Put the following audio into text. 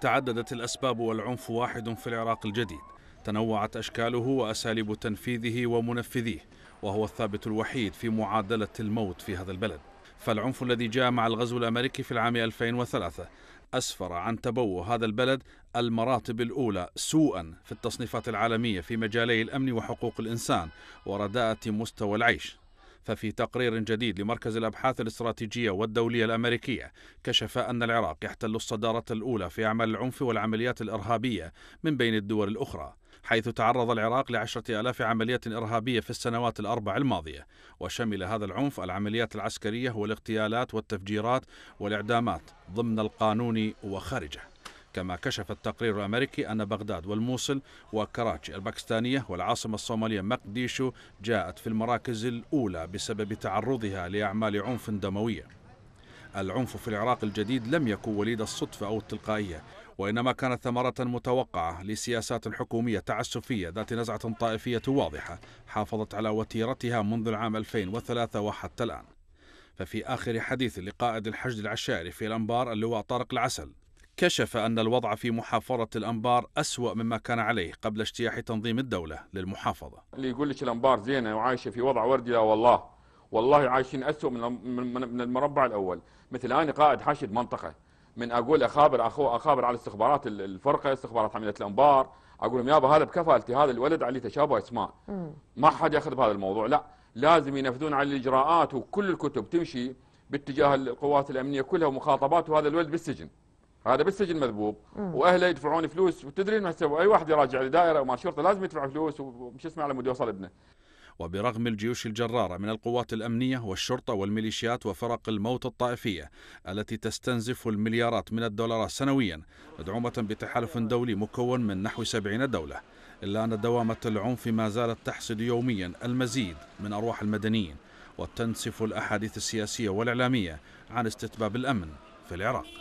تعددت الأسباب والعنف واحد في العراق الجديد تنوعت أشكاله وأساليب تنفيذه ومنفذيه وهو الثابت الوحيد في معادلة الموت في هذا البلد فالعنف الذي جاء مع الغزو الأمريكي في العام 2003 أسفر عن تبوه هذا البلد المراتب الأولى سوءا في التصنيفات العالمية في مجالي الأمن وحقوق الإنسان ورداءة مستوى العيش ففي تقرير جديد لمركز الأبحاث الاستراتيجية والدولية الأمريكية كشف أن العراق يحتل الصدارة الأولى في أعمال العنف والعمليات الإرهابية من بين الدول الأخرى حيث تعرض العراق لعشرة آلاف عملية إرهابية في السنوات الأربع الماضية وشمل هذا العنف العمليات العسكرية والاغتيالات والتفجيرات والإعدامات ضمن القانون وخارجه كما كشف التقرير الأمريكي أن بغداد والموصل وكراتشي الباكستانية والعاصمة الصومالية مقديشو جاءت في المراكز الأولى بسبب تعرضها لأعمال عنف دموية العنف في العراق الجديد لم يكن وليد الصدفة أو التلقائية وإنما كانت ثمرة متوقعة لسياسات حكومية تعسفية ذات نزعة طائفية واضحة حافظت على وتيرتها منذ العام 2003 وحتى الآن ففي آخر حديث لقائد الحشد العشائري في الأنبار اللواء طارق العسل كشف أن الوضع في محافظة الأنبار أسوأ مما كان عليه قبل اجتياح تنظيم الدولة للمحافظة اللي يقول لك الأنبار زينة وعايشة في وضع وردي لا والله والله عايشين أسوأ من المربع الأول مثل أنا قائد حاشد منطقة من أقول أخابر أخو أخابر على استخبارات الفرقة استخبارات عملية الأنبار أقول لهم يابا هذا بكفالتي هذا الولد عليه تشابه اسماء ما حد يأخذ بهذا الموضوع لا لازم ينفذون على الإجراءات وكل الكتب تمشي باتجاه القوات الأمنية كلها ومخاطبات وهذا الولد بالسجن هذا بالسجن مذبوب واهله يدفعون فلوس وتدري ما اي واحد يراجع لدائره وما شرطه لازم يدفع فلوس ومش اسمه على مود يوصل ابنه وبرغم الجيوش الجرارة من القوات الأمنية والشرطة والميليشيات وفرق الموت الطائفية التي تستنزف المليارات من الدولارات سنويا مدعومة بتحالف دولي مكون من نحو 70 دولة إلا أن دوامة العنف ما زالت تحصد يوميا المزيد من أرواح المدنيين وتنسف الأحاديث السياسية والإعلامية عن استتباب الأمن في العراق